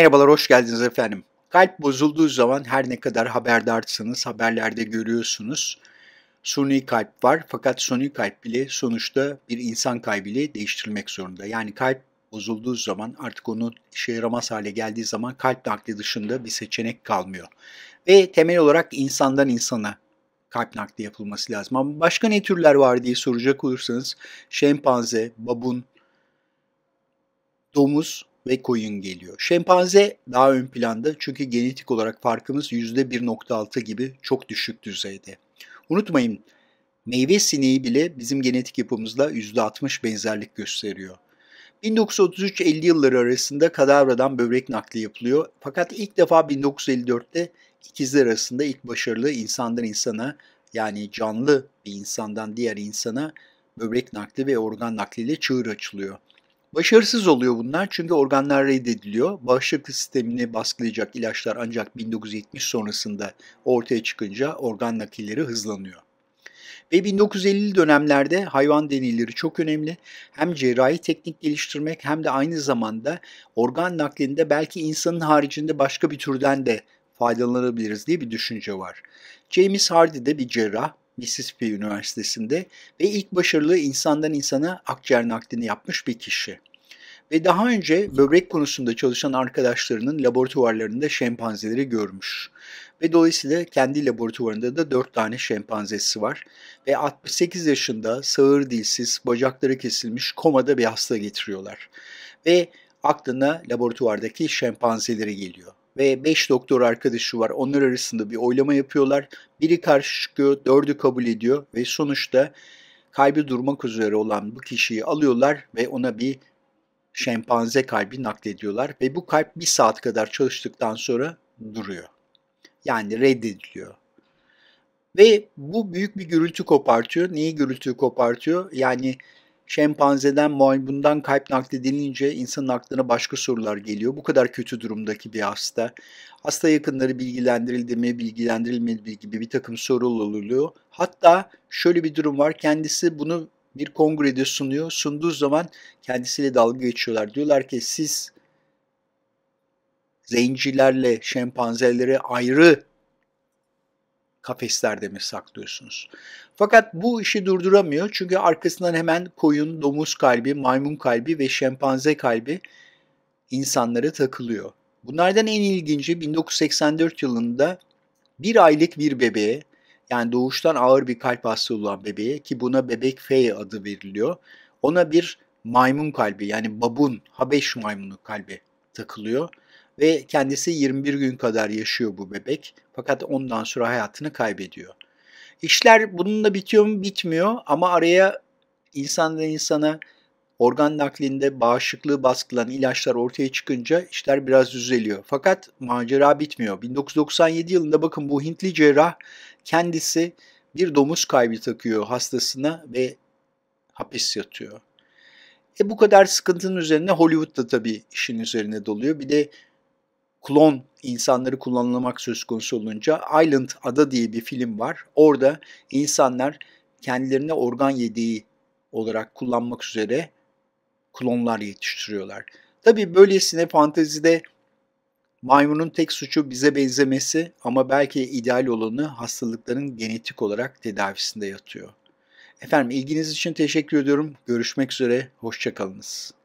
Merhabalar, hoş geldiniz efendim. Kalp bozulduğu zaman her ne kadar haberdarsanız haberlerde görüyorsunuz. Suni kalp var fakat suni kalp bile sonuçta bir insan kalbiyle değiştirilmek zorunda. Yani kalp bozulduğu zaman artık onu işe yaramaz hale geldiği zaman kalp nakli dışında bir seçenek kalmıyor. Ve temel olarak insandan insana kalp nakli yapılması lazım. Ama başka ne türler var diye soracak olursanız şempanze, babun, domuz ve koyun geliyor. Şempanze daha ön planda çünkü genetik olarak farkımız %1.6 gibi çok düşük düzeyde. Unutmayın meyve sineği bile bizim genetik yapımızla %60 benzerlik gösteriyor. 1933-50 yılları arasında kadavradan böbrek nakli yapılıyor. Fakat ilk defa 1954'te ikizler arasında ilk başarılı insandan insana yani canlı bir insandan diğer insana böbrek nakli ve organ nakliyle çığır açılıyor. Başarısız oluyor bunlar çünkü organlar reddediliyor. Bağışıklık sistemini baskılayacak ilaçlar ancak 1970 sonrasında ortaya çıkınca organ nakilleri hızlanıyor. Ve 1950'li dönemlerde hayvan deneyleri çok önemli. Hem cerrahi teknik geliştirmek hem de aynı zamanda organ naklinde belki insanın haricinde başka bir türden de faydalanabiliriz diye bir düşünce var. James Hardy de bir cerrah. Mississippi Üniversitesi'nde ve ilk başarılı insandan insana akciğer naklini yapmış bir kişi. Ve daha önce böbrek konusunda çalışan arkadaşlarının laboratuvarlarında şempanzeleri görmüş. Ve dolayısıyla kendi laboratuvarında da 4 tane şempanzesi var. Ve 68 yaşında sağır dilsiz, bacakları kesilmiş komada bir hasta getiriyorlar. Ve aklına laboratuvardaki şempanzeleri geliyor ve 5 doktor arkadaşı var. Onlar arasında bir oylama yapıyorlar. Biri karşı çıkıyor, dördü kabul ediyor ve sonuçta kalbi durmak üzere olan bu kişiyi alıyorlar ve ona bir şempanze kalbi naklediyorlar ve bu kalp bir saat kadar çalıştıktan sonra duruyor. Yani reddediliyor. Ve bu büyük bir gürültü kopartıyor. Neyi gürültü kopartıyor? Yani şempanzeden maymundan kalp nakli denince insanın aklına başka sorular geliyor. Bu kadar kötü durumdaki bir hasta. Hasta yakınları bilgilendirildi mi, bilgilendirilmedi gibi bir takım sorular oluyor. Hatta şöyle bir durum var. Kendisi bunu bir kongrede sunuyor. Sunduğu zaman kendisiyle dalga geçiyorlar. Diyorlar ki siz zencilerle şempanzeleri ayrı kafeslerde mi saklıyorsunuz? Fakat bu işi durduramıyor çünkü arkasından hemen koyun, domuz kalbi, maymun kalbi ve şempanze kalbi insanlara takılıyor. Bunlardan en ilginci 1984 yılında bir aylık bir bebeğe yani doğuştan ağır bir kalp hastalığı olan bebeğe ki buna bebek F adı veriliyor. Ona bir maymun kalbi yani babun Habeş maymunu kalbi takılıyor ve kendisi 21 gün kadar yaşıyor bu bebek. Fakat ondan sonra hayatını kaybediyor. İşler bununla bitiyor mu? Bitmiyor ama araya insandan insana organ naklinde bağışıklığı baskılan ilaçlar ortaya çıkınca işler biraz düzeliyor. Fakat macera bitmiyor. 1997 yılında bakın bu Hintli cerrah kendisi bir domuz kaybı takıyor hastasına ve hapis yatıyor. E bu kadar sıkıntının üzerine Hollywood da tabii işin üzerine doluyor. Bir de klon insanları kullanılmak söz konusu olunca Island Ada diye bir film var. Orada insanlar kendilerine organ yediği olarak kullanmak üzere klonlar yetiştiriyorlar. Tabi böylesine fantezide maymunun tek suçu bize benzemesi ama belki ideal olanı hastalıkların genetik olarak tedavisinde yatıyor. Efendim ilginiz için teşekkür ediyorum. Görüşmek üzere, hoşçakalınız.